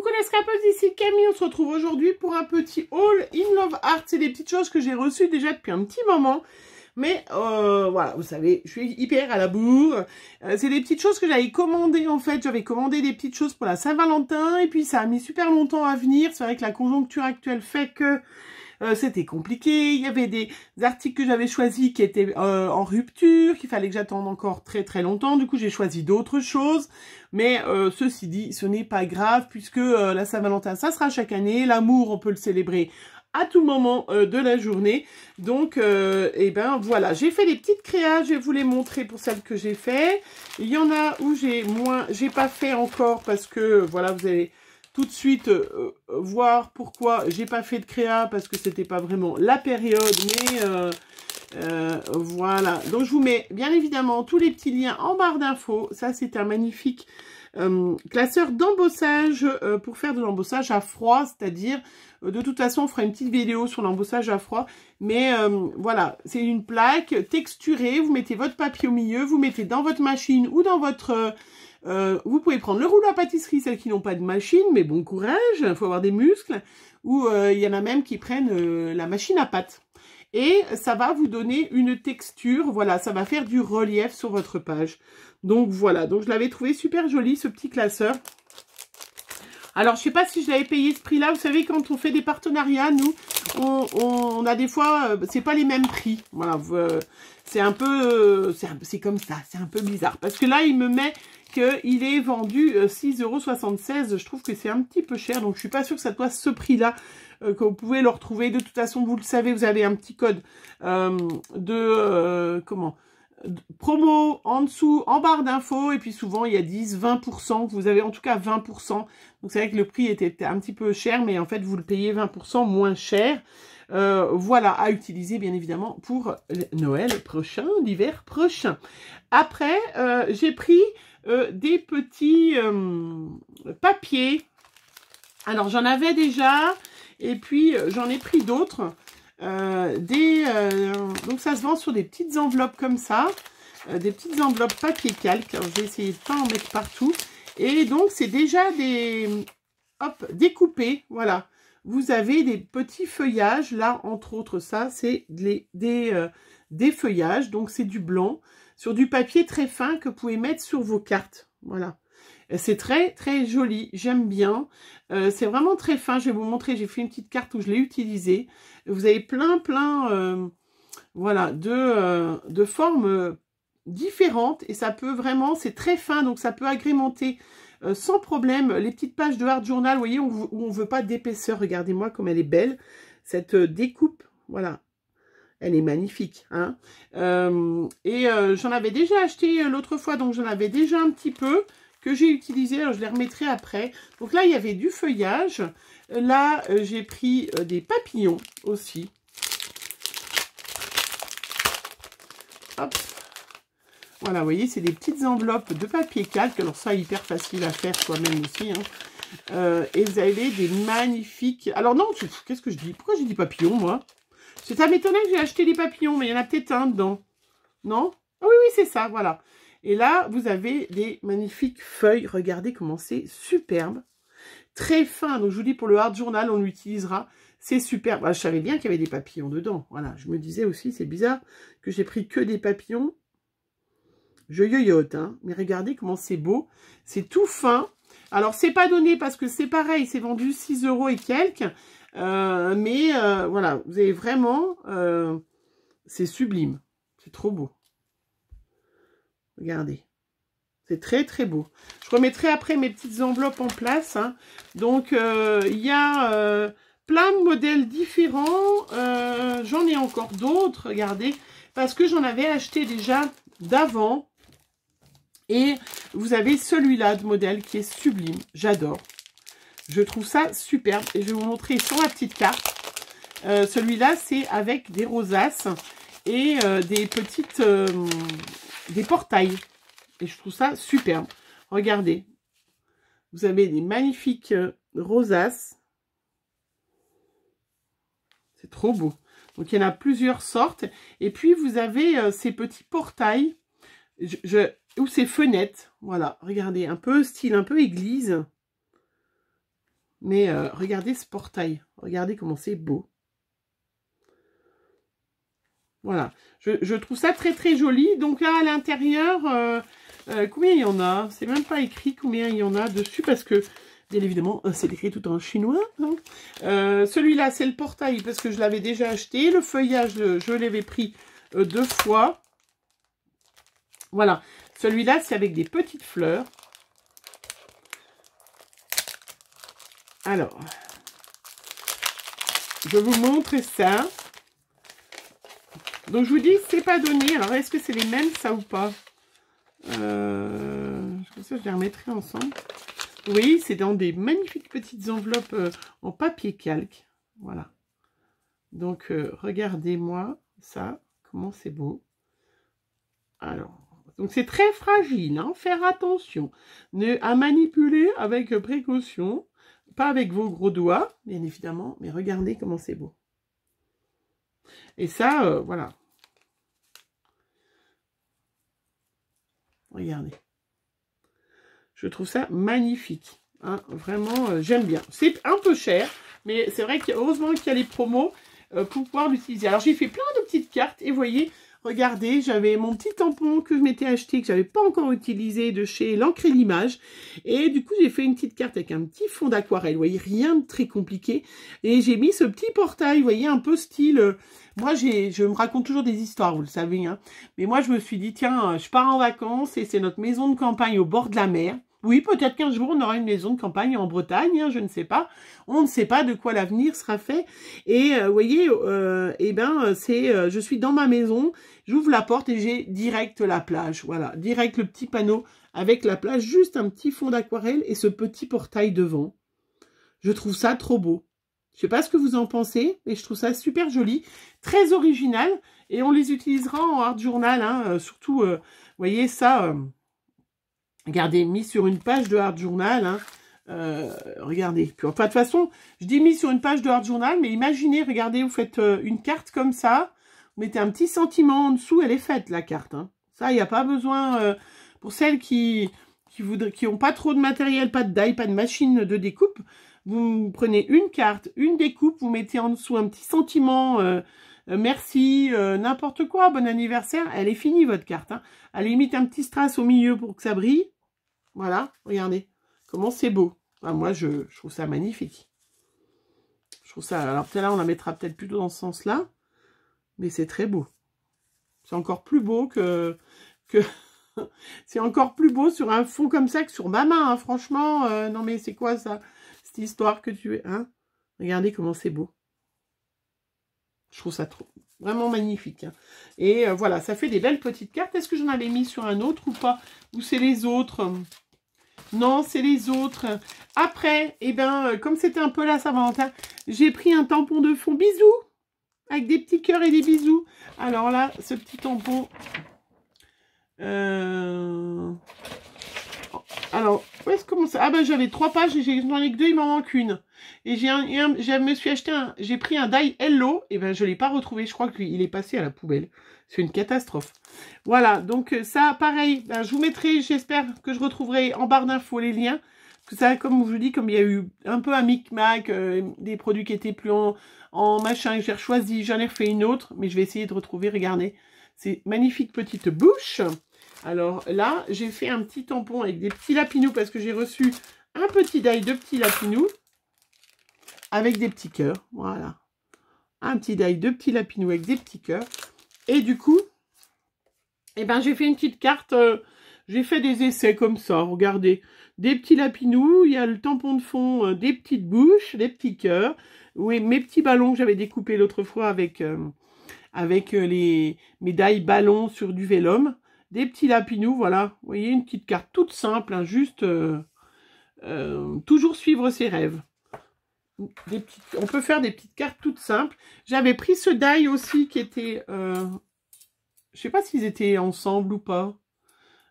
connaissez les scrapeuses, ici Camille, on se retrouve aujourd'hui pour un petit haul in love art. C'est des petites choses que j'ai reçues déjà depuis un petit moment. Mais euh, voilà, vous savez, je suis hyper à la bourre. Euh, c'est des petites choses que j'avais commandées en fait. J'avais commandé des petites choses pour la Saint-Valentin et puis ça a mis super longtemps à venir. C'est vrai que la conjoncture actuelle fait que euh, c'était compliqué, il y avait des articles que j'avais choisis qui étaient euh, en rupture, qu'il fallait que j'attende encore très très longtemps, du coup j'ai choisi d'autres choses, mais euh, ceci dit, ce n'est pas grave, puisque la Saint-Valentin, ça sera chaque année, l'amour, on peut le célébrer à tout moment de la journée. Donc, et eh ben voilà, j'ai fait des petites créas, je vais vous les montrer pour celles que j'ai fait. Il y en a où j'ai moins, j'ai pas fait encore parce que, voilà, vous avez tout de suite euh, euh, voir pourquoi j'ai pas fait de créa parce que c'était pas vraiment la période, mais euh, euh, voilà, donc je vous mets bien évidemment tous les petits liens en barre d'infos. Ça, c'est un magnifique euh, classeur d'embossage euh, pour faire de l'embossage à froid, c'est-à-dire, de toute façon, on fera une petite vidéo sur l'embossage à froid, mais voilà, c'est une plaque texturée, vous mettez votre papier au milieu, vous mettez dans votre machine ou dans votre... vous pouvez prendre le rouleau à pâtisserie, celles qui n'ont pas de machine, mais bon courage, il hein, faut avoir des muscles, ou il y en a même qui prennent la machine à pâte et ça va vous donner une texture, voilà, ça va faire du relief sur votre page. Donc voilà, donc je l'avais trouvé super joli ce petit classeur. Alors, je sais pas si je l'avais payé ce prix-là. Vous savez, quand on fait des partenariats, nous, on, on a des fois, ce euh, c'est pas les mêmes prix. Voilà, euh, euh, c'est un peu, c'est comme ça, c'est un peu bizarre. Parce que là, il me met qu'il est vendu euros. Je trouve que c'est un petit peu cher, donc je suis pas sûre que ça soit ce prix-là euh, que vous pouvez le retrouver. De toute façon, vous le savez, vous avez un petit code euh, de euh, comment promo en dessous, en barre d'infos, et puis souvent il y a 10, 20%, vous avez en tout cas 20%, donc c'est vrai que le prix était un petit peu cher, mais en fait vous le payez 20% moins cher, voilà, à utiliser bien évidemment pour Noël prochain, l'hiver prochain. Après, j'ai pris des petits papiers. Alors, j'en avais déjà. Et puis, euh, j'en ai pris d'autres. Euh, euh, donc, ça se vend sur des petites enveloppes comme ça. des petites enveloppes papier calque. je vais essayer de pas en mettre partout. Et donc, c'est déjà des... Hop, découpé. Voilà. Vous avez des petits feuillages. Là, entre autres, ça, c'est des feuillages. Donc, c'est du blanc sur du papier très fin que vous pouvez mettre sur vos cartes. Voilà. C'est très, très joli. J'aime bien. Euh, c'est vraiment très fin. Je vais vous montrer. J'ai fait une petite carte où je l'ai utilisé. Vous avez plein, plein, euh, voilà, de, euh, formes différentes. Et ça peut vraiment, c'est très fin. Donc, ça peut agrémenter sans problème les petites pages de Hard Journal. Vous voyez, où, on ne veut pas d'épaisseur. Regardez-moi comme elle est belle. Cette découpe, voilà, elle est magnifique. Hein. et j'en avais déjà acheté l'autre fois, donc j'en avais déjà un petit peu que j'ai utilisé. Alors, je les remettrai après. Donc là, il y avait du feuillage. Là, euh, j'ai pris euh, des papillons aussi. Voilà, vous voyez, c'est des petites enveloppes de papier calque. Alors ça, hyper facile à faire soi-même aussi. Hein. Euh, et vous avez des magnifiques... Alors non, qu'est-ce que je dis Pourquoi j'ai dit papillons, moi C'est à m'étonner que j'ai acheté des papillons, mais il y en a peut-être un dedans. Non ah oui, oui, c'est ça, voilà. Et là, vous avez des magnifiques feuilles. Regardez comment c'est superbe. Très fin. Donc, je vous dis, pour le hard journal, on l'utilisera. C'est superbe. Ah, je savais bien qu'il y avait des papillons dedans. Voilà. Je me disais aussi, c'est bizarre que j'ai pris que des papillons. Je yoyote, hein. Mais regardez comment c'est beau. C'est tout fin. Alors, c'est pas donné parce que c'est pareil. C'est vendu 6 euros et quelques. Euh, mais euh, voilà, vous avez vraiment... Euh, c'est sublime. C'est trop beau. Regardez. C'est très, très beau. Je remettrai après mes petites enveloppes en place. Hein. Donc, euh, il y a euh, plein de modèles différents. Euh, j'en ai encore d'autres, regardez. Parce que j'en avais acheté déjà d'avant. Et vous avez celui-là de modèle qui est sublime. J'adore. Je trouve ça superbe. Et je vais vous montrer sur la petite carte. celui-là, c'est avec des rosaces et des petites des portails. Et je trouve ça superbe. Regardez. Vous avez des magnifiques euh, rosaces. C'est trop beau. Donc, il y en a plusieurs sortes. Et puis, vous avez euh, ces petits portails ou ces fenêtres. Voilà, regardez, un peu style, un peu église. Mais euh, regardez ce portail. Regardez comment c'est beau. Voilà. Je, trouve ça très, très joli. Donc là, à l'intérieur, euh, euh, combien il y en a C'est même pas écrit combien il y en a dessus parce que, bien évidemment, euh, c'est écrit tout en chinois. Hein. Celui-là, c'est le portail parce que je l'avais déjà acheté. Le feuillage, je l'avais pris deux fois. Voilà. Celui-là, c'est avec des petites fleurs. Alors, je vous montre ça. Donc, je vous dis, c'est pas donné. Alors, est-ce que c'est les mêmes, ça, ou pas euh, ça, je les remettrai ensemble. Oui, c'est dans des magnifiques petites enveloppes euh, en papier calque. Voilà. Donc, euh, regardez-moi ça. Comment c'est beau. Alors, donc c'est très fragile. Hein. faire attention. Ne, à manipuler avec précaution. Pas avec vos gros doigts, bien évidemment. Mais regardez comment c'est beau. Et ça, euh, voilà. Regardez. Je trouve ça magnifique. Hein, vraiment, euh, j'aime bien. C'est un peu cher, mais c'est vrai qu'heureusement qu'il y a les promos euh, pour pouvoir l'utiliser. Alors, j'ai fait plein de petites cartes. Et voyez, Regardez, j'avais mon petit tampon que je m'étais acheté, que n'avais pas encore utilisé de chez l'encre et l'image. Et du coup, j'ai fait une petite carte avec un petit fond d'aquarelle. Vous voyez, rien de très compliqué. Et j'ai mis ce petit portail, vous voyez, un peu style... Euh, moi, je me raconte toujours des histoires, vous le savez. Hein. Mais moi, je me suis dit, tiens, je pars en vacances et c'est notre maison de campagne au bord de la mer. Oui, peut-être qu'un jour on aura une maison de campagne en Bretagne, hein, je ne sais pas. On ne sait pas de quoi l'avenir sera fait. Et euh, vous voyez, euh, eh ben, c'est, euh, je suis dans ma maison, j'ouvre la porte et j'ai direct la plage. Voilà, direct le petit panneau avec la plage, juste un petit fond d'aquarelle et ce petit portail devant. Je trouve ça trop beau. Je ne sais pas ce que vous en pensez, mais je trouve ça super joli, très original. Et on les utilisera en art journal, hein, surtout, vous voyez ça. Regardez, mis sur une page de Hard Journal. Hein. Euh, regardez. enfin, de toute façon, je dis mis sur une page de Hard Journal, mais imaginez, regardez, vous faites euh, une carte comme ça. Vous mettez un petit sentiment en dessous, elle est faite, la carte. Hein. Ça, il n'y a pas besoin... Euh, pour celles qui qui n'ont qui pas trop de matériel, pas de die, pas de machine de découpe, vous prenez une carte, une découpe, vous mettez en dessous un petit sentiment euh, merci, euh, n'importe quoi, bon anniversaire. Elle est finie, votre carte. Hein. Allez, limite, un petit strass au milieu pour que ça brille. Voilà, regardez. Comment c'est beau. Ah, moi, je, trouve ça magnifique. Je trouve ça... Alors, peut-être là, on la mettra peut-être plutôt dans ce sens-là. Mais c'est très beau. C'est encore plus beau que... que c'est encore plus beau sur un fond comme ça que sur ma main, hein, franchement. Euh, non, mais c'est quoi, ça Cette histoire que tu... Hein Regardez comment c'est beau. Je trouve ça vraiment magnifique. Hein. Et euh, voilà, ça fait des belles petites cartes. Est-ce que j'en avais mis sur un autre ou pas Ou c'est les autres Non, c'est les autres. Après, eh ben, euh, comme c'était un peu la Saint-Valentin, hein, j'ai pris un tampon de fond. Bisous Avec des petits cœurs et des bisous. Alors là, ce petit tampon... Euh, oh, alors, où est-ce que ça Ah ben, j'avais trois pages et j'en ai que deux, il m'en manque une. Et j'ai un, me suis acheté un, j'ai pris un die Hello, et ben je l'ai pas retrouvé, je crois qu'il est passé à la poubelle. C'est une catastrophe. Voilà, donc euh, ça pareil, ben, je vous mettrai, j'espère que je retrouverai en barre d'infos les liens. que ça, comme je vous dis, comme il y a eu un peu un micmac, euh, des produits qui étaient plus en, en machin, que j'ai choisi, j'en ai refait une autre, mais je vais essayer de retrouver, regardez, ces magnifiques petites bouches. Alors là, j'ai fait un petit tampon avec des petits lapinous parce que j'ai reçu un petit die de petits lapinous avec des petits cœurs. Voilà. Un petit die de petits lapinous avec des petits cœurs. Et du coup, eh ben, j'ai fait une petite carte. Euh, j'ai fait des essais comme ça, regardez. Des petits lapinous, il y a le tampon de fond, euh, des petites bouches, des petits cœurs. Oui, mes petits ballons que j'avais découpés l'autre fois avec, euh, avec les, médailles ballons sur du vélum des petits lapinous, voilà. Vous voyez, une petite carte toute simple, hein, juste euh, euh, toujours suivre ses rêves. Des petites, on peut faire des petites cartes toutes simples. J'avais pris ce die aussi qui était... Euh, je sais pas s'ils étaient ensemble ou pas.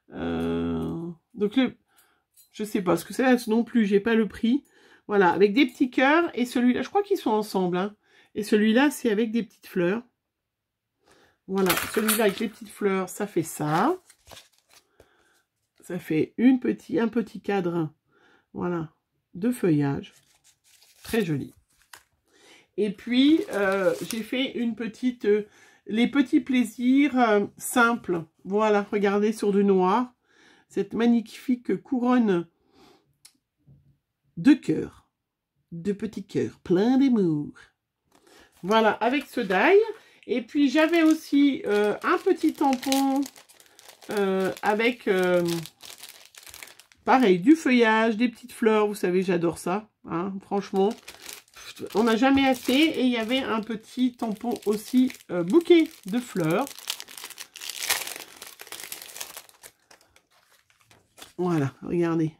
donc le... Je sais pas ce que c'est non plus, j'ai pas le prix. Voilà, avec des petits cœurs et celui-là, je crois qu'ils sont ensemble. Hein. Et celui-là, c'est avec des petites fleurs. Voilà, celui-là avec les petites fleurs, ça fait ça. Ça fait une un petit cadre, voilà, de feuillage. Très joli. Et puis, euh, j'ai fait une petite... Euh, les petits plaisirs euh, simples. Voilà, regardez sur du noir. Cette magnifique couronne de cœur. De petits cœurs, plein d'amour. Voilà, avec ce die, et puis j'avais aussi euh, un petit tampon euh, avec, euh, pareil, du feuillage, des petites fleurs. Vous savez, j'adore ça, hein, franchement. On n'a jamais assez. Et il y avait un petit tampon aussi bouquet de fleurs. Voilà, regardez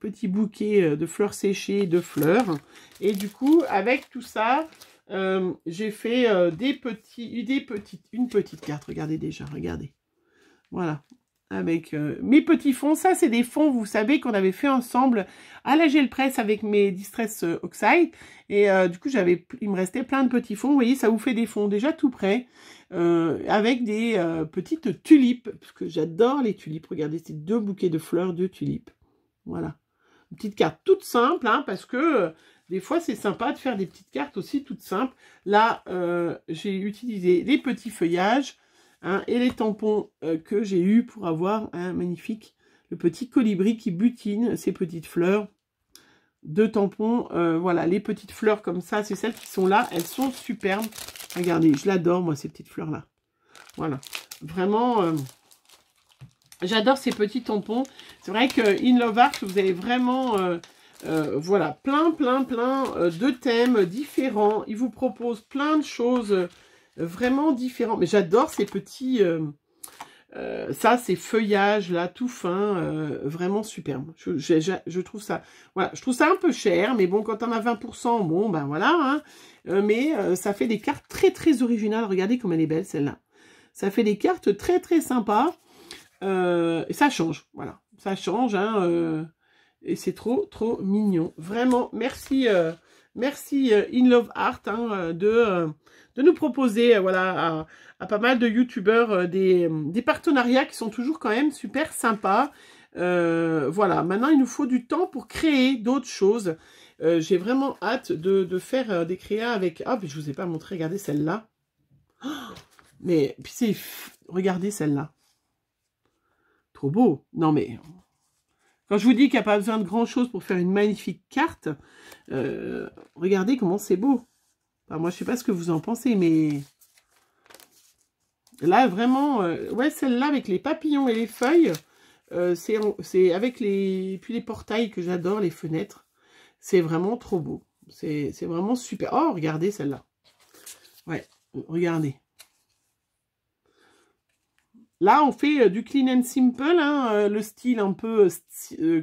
petit bouquet de fleurs séchées, de fleurs. Et du coup, avec tout ça, euh, j'ai fait euh, des petits, des petites, une petite carte. Regardez déjà, regardez. Voilà. Avec euh, mes petits fonds. Ça, c'est des fonds, vous savez, qu'on avait fait ensemble à la gel avec mes Distress Oxide. Et du coup, j'avais, il me restait plein de petits fonds. Vous voyez, ça vous fait des fonds déjà tout près. avec des petites tulipes. Parce que j'adore les tulipes. Regardez, ces deux bouquets de fleurs de tulipes. Voilà. Une petite carte toute simple, hein, parce que des fois, c'est sympa de faire des petites cartes aussi toutes simples. Là, euh, j'ai utilisé les petits feuillages hein, et les tampons euh, que j'ai eu pour avoir un magnifique, le petit colibri qui butine ces petites fleurs. Deux tampons, euh, voilà, les petites fleurs comme ça, c'est celles qui sont là, elles sont superbes. Regardez, je l'adore, moi, ces petites fleurs-là. Voilà, vraiment... J'adore ces petits tampons. C'est vrai que In Love Art, vous avez vraiment euh, voilà, plein, plein, plein euh, de thèmes différents. Il vous propose plein de choses euh, vraiment différentes. Mais j'adore ces petits... ça, ces feuillages là, tout fin, vraiment superbe. Je, je, trouve ça, voilà, je trouve ça un peu cher, mais bon, quand on a 20%, bon, ben voilà. Hein. mais ça fait des cartes très très originales. Regardez comme elle est belle celle-là. Ça fait des cartes très très sympas. ça change, voilà, ça change. Hein, et c'est trop, trop mignon. Vraiment, merci, euh, merci euh, In Love Art hein, euh, de, de nous proposer voilà, à, pas mal de youtubeurs des, partenariats qui sont toujours quand même super sympas. voilà, maintenant il nous faut du temps pour créer d'autres choses. J'ai vraiment hâte de, faire des créas avec... Ah, mais je vous ai pas montré, regardez celle-là. mais, c'est... Regardez celle-là. Trop beau. Non mais, quand je vous dis qu'il n'y a pas besoin de grand-chose pour faire une magnifique carte, euh, regardez comment c'est beau. moi, je ne sais pas ce que vous en pensez, mais... Là, vraiment... Euh, ouais, celle-là, avec les papillons et les feuilles, euh, c'est avec les... Puis les portails que j'adore, les fenêtres. C'est vraiment trop beau. C'est vraiment super. Oh, regardez celle-là. Ouais, regardez. Là, on fait euh, du clean and simple, hein, euh, le style un peu euh,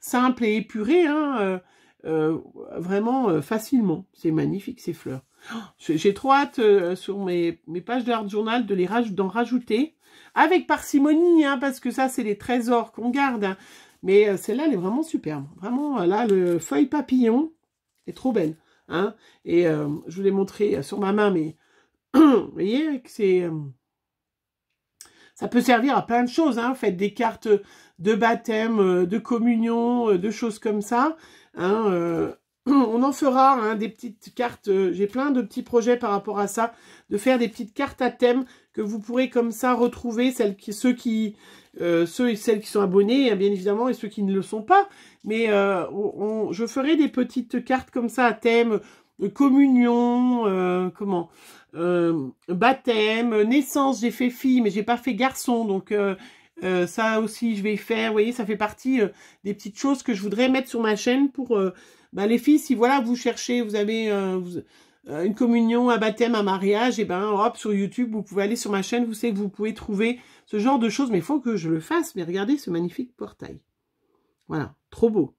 simple et épuré, hein, vraiment facilement. C'est magnifique ces fleurs. Oh, j'ai trop hâte sur mes, pages d'art journal de les Journal, d'en rajouter. Avec parcimonie, hein, parce que ça, c'est les trésors qu'on garde. Mais celle-là, elle est vraiment superbe. Vraiment, là, le feuille papillon est trop belle. Hein. Et je vous l'ai montré sur ma main, mais vous voyez, c'est... Ça peut servir à plein de choses. Hein. Faites des cartes de baptême, euh, de communion, euh, de choses comme ça. Hein, euh. on en fera hein, des petites cartes. J'ai plein de petits projets par rapport à ça, de faire des petites cartes à thème que vous pourrez comme ça retrouver ceux qui, ceux et celles qui sont abonnés, hein, bien évidemment, et ceux qui ne le sont pas. Mais je ferai des petites cartes comme ça à thème communion, comment euh, baptême, euh, naissance, j'ai fait fille, mais j'ai pas fait garçon, donc euh, ça aussi je vais faire, vous voyez, ça fait partie des petites choses que je voudrais mettre sur ma chaîne pour bah, les filles, si voilà, vous cherchez, vous avez une communion, un baptême, un mariage, et eh ben hop, sur YouTube, vous pouvez aller sur ma chaîne, vous savez que vous pouvez trouver ce genre de choses, mais il faut que je le fasse, mais regardez ce magnifique portail. Voilà, trop beau.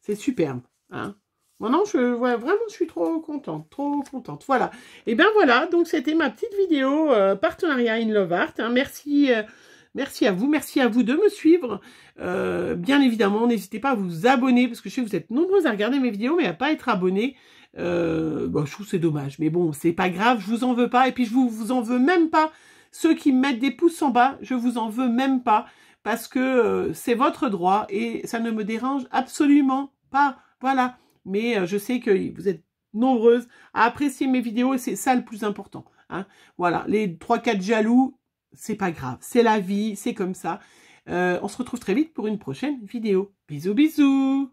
C'est superbe. Hein Maintenant, je, vois vraiment, je suis trop contente, trop contente. Voilà. Et eh bien voilà, donc c'était ma petite vidéo euh, partenariat In Love Art. Hein. Merci, euh, merci à vous, merci à vous de me suivre. Euh, bien évidemment, n'hésitez pas à vous abonner, parce que je sais que vous êtes nombreux à regarder mes vidéos, mais à ne pas être abonné. bon, bah, je trouve c'est dommage, mais bon, c'est pas grave, je vous en veux pas. Et puis, je vous, vous en veux même pas. Ceux qui mettent des pouces en bas, je vous en veux même pas, parce que c'est votre droit et ça ne me dérange absolument pas. Voilà mais euh, je sais que vous êtes nombreuses à apprécier mes vidéos et c'est ça le plus important. Hein. Voilà, les 3-4 jaloux, c'est pas grave, c'est la vie, c'est comme ça. Euh, on se retrouve très vite pour une prochaine vidéo. Bisous bisous